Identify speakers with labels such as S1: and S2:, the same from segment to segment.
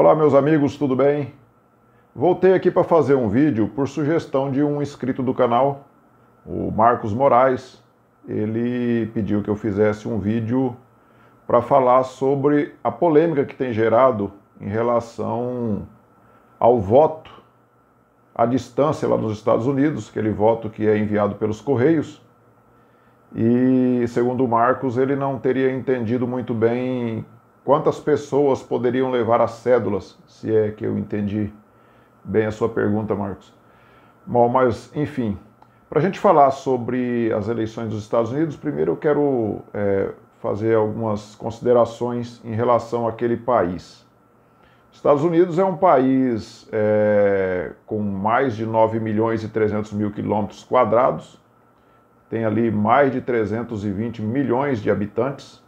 S1: Olá, meus amigos, tudo bem? Voltei aqui para fazer um vídeo por sugestão de um inscrito do canal, o Marcos Moraes. Ele pediu que eu fizesse um vídeo para falar sobre a polêmica que tem gerado em relação ao voto à distância lá nos Estados Unidos, aquele voto que é enviado pelos correios. E, segundo o Marcos, ele não teria entendido muito bem Quantas pessoas poderiam levar as cédulas, se é que eu entendi bem a sua pergunta, Marcos? Bom, mas enfim, para a gente falar sobre as eleições dos Estados Unidos, primeiro eu quero é, fazer algumas considerações em relação àquele país. Estados Unidos é um país é, com mais de 9 milhões e 300 mil quilômetros quadrados, tem ali mais de 320 milhões de habitantes,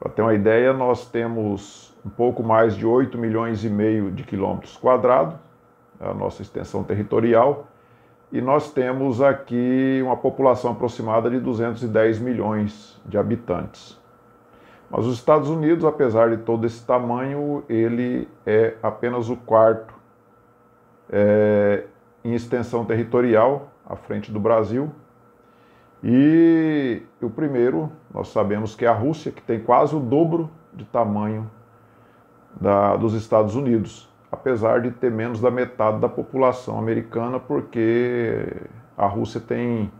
S1: para ter uma ideia, nós temos um pouco mais de 8 milhões e meio de quilômetros quadrados, é a nossa extensão territorial, e nós temos aqui uma população aproximada de 210 milhões de habitantes. Mas os Estados Unidos, apesar de todo esse tamanho, ele é apenas o quarto é, em extensão territorial, à frente do Brasil, e o primeiro, nós sabemos que é a Rússia, que tem quase o dobro de tamanho da, dos Estados Unidos, apesar de ter menos da metade da população americana, porque a Rússia tem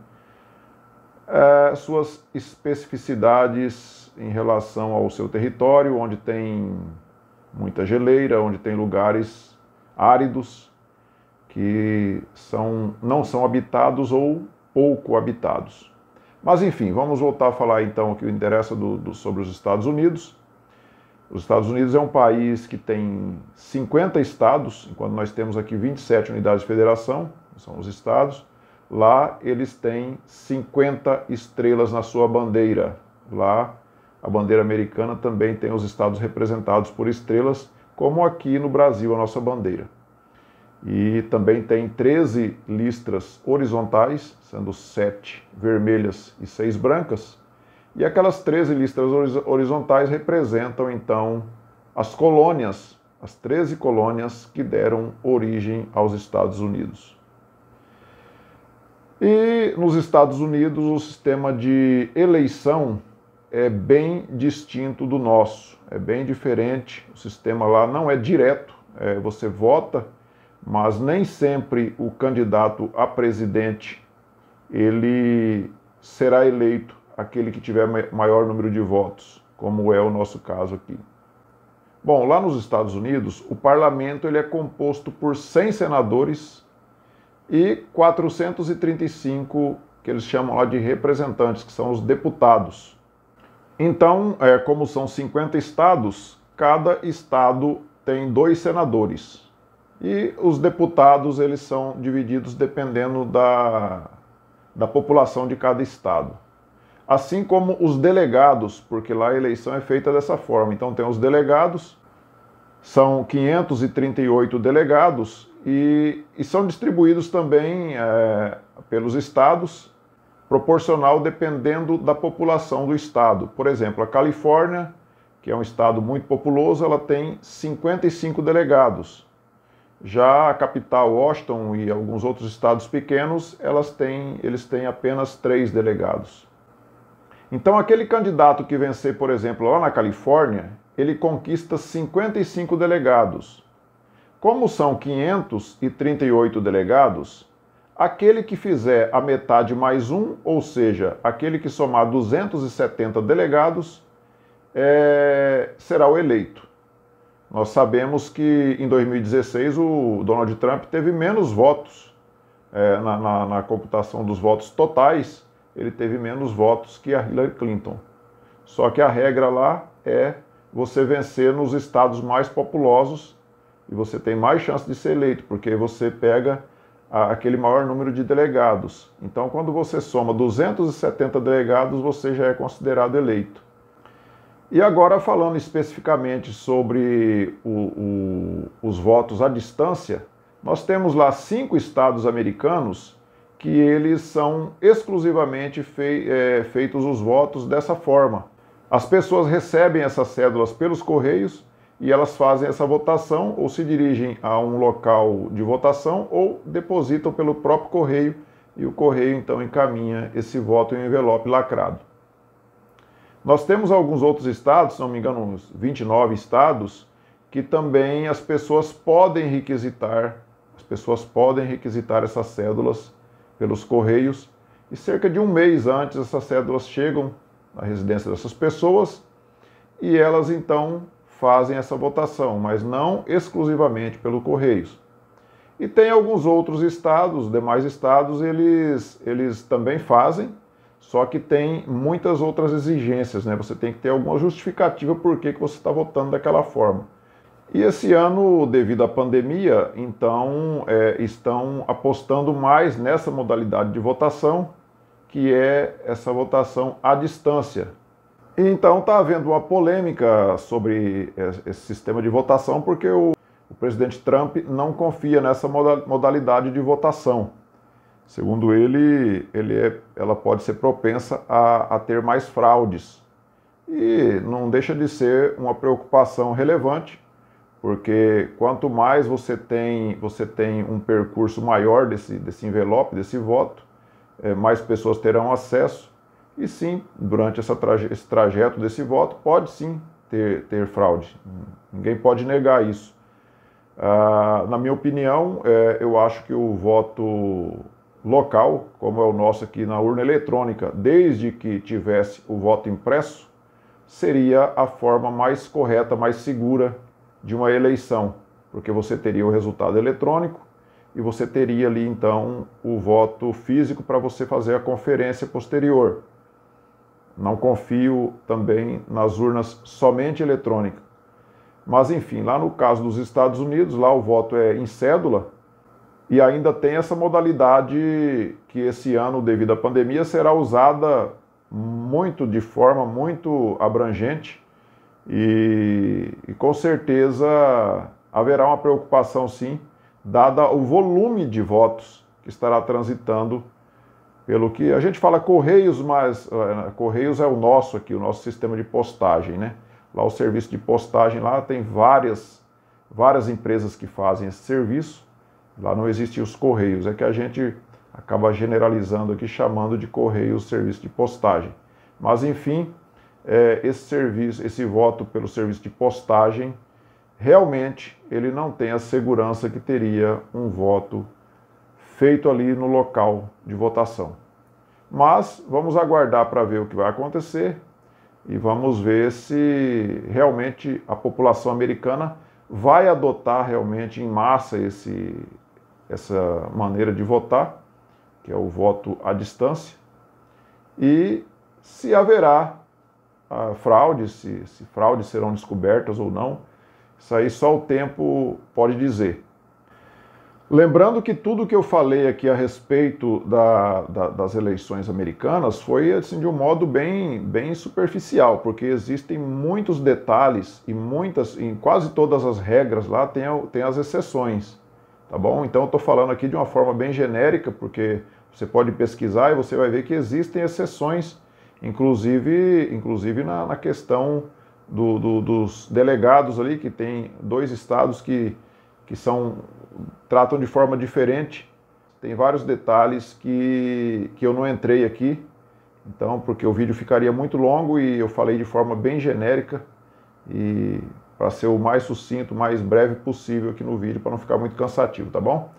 S1: é, suas especificidades em relação ao seu território, onde tem muita geleira, onde tem lugares áridos que são, não são habitados ou pouco habitados. Mas enfim, vamos voltar a falar então o que interessa do, do, sobre os Estados Unidos. Os Estados Unidos é um país que tem 50 estados, enquanto nós temos aqui 27 unidades de federação, são os estados. Lá eles têm 50 estrelas na sua bandeira. Lá a bandeira americana também tem os estados representados por estrelas, como aqui no Brasil a nossa bandeira. E também tem 13 listras horizontais, sendo 7 vermelhas e 6 brancas. E aquelas 13 listras horizontais representam então as colônias, as 13 colônias que deram origem aos Estados Unidos. E nos Estados Unidos o sistema de eleição é bem distinto do nosso, é bem diferente. O sistema lá não é direto, é, você vota mas nem sempre o candidato a presidente ele será eleito aquele que tiver maior número de votos, como é o nosso caso aqui. Bom, lá nos Estados Unidos, o parlamento ele é composto por 100 senadores e 435 que eles chamam lá de representantes, que são os deputados. Então, é, como são 50 estados, cada estado tem dois senadores. E os deputados, eles são divididos dependendo da, da população de cada estado. Assim como os delegados, porque lá a eleição é feita dessa forma. Então tem os delegados, são 538 delegados e, e são distribuídos também é, pelos estados, proporcional dependendo da população do estado. Por exemplo, a Califórnia, que é um estado muito populoso, ela tem 55 delegados. Já a capital, Washington, e alguns outros estados pequenos, elas têm, eles têm apenas três delegados. Então, aquele candidato que vencer, por exemplo, lá na Califórnia, ele conquista 55 delegados. Como são 538 delegados, aquele que fizer a metade mais um, ou seja, aquele que somar 270 delegados, é, será o eleito. Nós sabemos que em 2016 o Donald Trump teve menos votos é, na, na, na computação dos votos totais, ele teve menos votos que a Hillary Clinton. Só que a regra lá é você vencer nos estados mais populosos e você tem mais chance de ser eleito, porque você pega aquele maior número de delegados. Então, quando você soma 270 delegados, você já é considerado eleito. E agora, falando especificamente sobre o, o, os votos à distância, nós temos lá cinco estados americanos que eles são exclusivamente fei, é, feitos os votos dessa forma. As pessoas recebem essas cédulas pelos correios e elas fazem essa votação ou se dirigem a um local de votação ou depositam pelo próprio correio e o correio então encaminha esse voto em um envelope lacrado. Nós temos alguns outros estados, se não me engano, uns 29 estados, que também as pessoas podem requisitar, as pessoas podem requisitar essas cédulas pelos correios e cerca de um mês antes essas cédulas chegam à residência dessas pessoas e elas então fazem essa votação, mas não exclusivamente pelo correios. E tem alguns outros estados, demais estados, eles eles também fazem, só que tem muitas outras exigências, né? Você tem que ter alguma justificativa por que, que você está votando daquela forma. E esse ano, devido à pandemia, então é, estão apostando mais nessa modalidade de votação, que é essa votação à distância. E, então está havendo uma polêmica sobre esse sistema de votação, porque o, o presidente Trump não confia nessa modalidade de votação. Segundo ele, ele é, ela pode ser propensa a, a ter mais fraudes. E não deixa de ser uma preocupação relevante, porque quanto mais você tem, você tem um percurso maior desse, desse envelope, desse voto, é, mais pessoas terão acesso. E sim, durante essa traje, esse trajeto desse voto, pode sim ter, ter fraude. Ninguém pode negar isso. Ah, na minha opinião, é, eu acho que o voto local, como é o nosso aqui na urna eletrônica, desde que tivesse o voto impresso, seria a forma mais correta, mais segura de uma eleição, porque você teria o resultado eletrônico e você teria ali então o voto físico para você fazer a conferência posterior. Não confio também nas urnas somente eletrônicas. Mas enfim, lá no caso dos Estados Unidos, lá o voto é em cédula, e ainda tem essa modalidade que esse ano, devido à pandemia, será usada muito de forma muito abrangente e, e com certeza haverá uma preocupação sim, dada o volume de votos que estará transitando pelo que a gente fala Correios, mas eh, Correios é o nosso aqui, o nosso sistema de postagem, né? Lá o serviço de postagem lá tem várias várias empresas que fazem esse serviço Lá não existiam os correios, é que a gente acaba generalizando aqui, chamando de correio o serviço de postagem. Mas, enfim, é, esse serviço, esse voto pelo serviço de postagem, realmente ele não tem a segurança que teria um voto feito ali no local de votação. Mas vamos aguardar para ver o que vai acontecer e vamos ver se realmente a população americana vai adotar realmente em massa esse, essa maneira de votar, que é o voto à distância, e se haverá ah, fraude, se, se fraudes serão descobertas ou não, isso aí só o tempo pode dizer. Lembrando que tudo que eu falei aqui a respeito da, da, das eleições americanas foi assim, de um modo bem, bem superficial, porque existem muitos detalhes e muitas, em quase todas as regras lá tem, tem as exceções tá bom? Então eu estou falando aqui de uma forma bem genérica, porque você pode pesquisar e você vai ver que existem exceções, inclusive, inclusive na, na questão do, do, dos delegados ali, que tem dois estados que, que são tratam de forma diferente. Tem vários detalhes que, que eu não entrei aqui, então, porque o vídeo ficaria muito longo e eu falei de forma bem genérica e para ser o mais sucinto, mais breve possível aqui no vídeo, para não ficar muito cansativo, tá bom?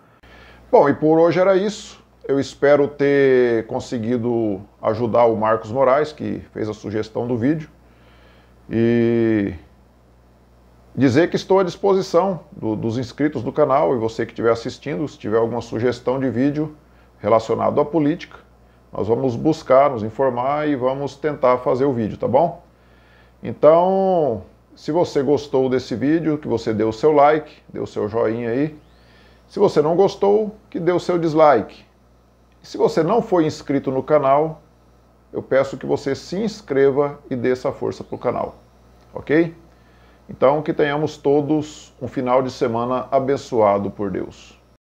S1: Bom, e por hoje era isso. Eu espero ter conseguido ajudar o Marcos Moraes, que fez a sugestão do vídeo. E dizer que estou à disposição do, dos inscritos do canal e você que estiver assistindo, se tiver alguma sugestão de vídeo relacionado à política, nós vamos buscar, nos informar e vamos tentar fazer o vídeo, tá bom? Então, se você gostou desse vídeo, que você deu o seu like, deu o seu joinha aí. Se você não gostou, que deu o seu dislike. se você não foi inscrito no canal, eu peço que você se inscreva e dê essa força para o canal, ok? Então, que tenhamos todos um final de semana abençoado por Deus.